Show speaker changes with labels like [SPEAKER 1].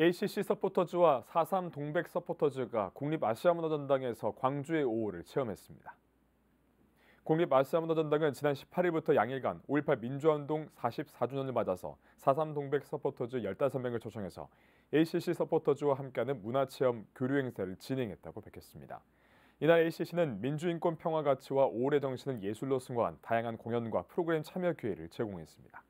[SPEAKER 1] ACC 서포터즈와 4.3 동백 서포터즈가 국립아시아문화전당에서 광주의 5호를 체험했습니다. 국립아시아문화전당은 지난 18일부터 양일간 5.18 민주화운동 44주년을 맞아서 4.3 동백 서포터즈 15명을 초청해서 ACC 서포터즈와 함께하는 문화체험 교류행사를 진행했다고 밝혔습니다. 이날 ACC는 민주인권 평화 가치와 오래 정신은 예술로 승화한 다양한 공연과 프로그램 참여 기회를 제공했습니다.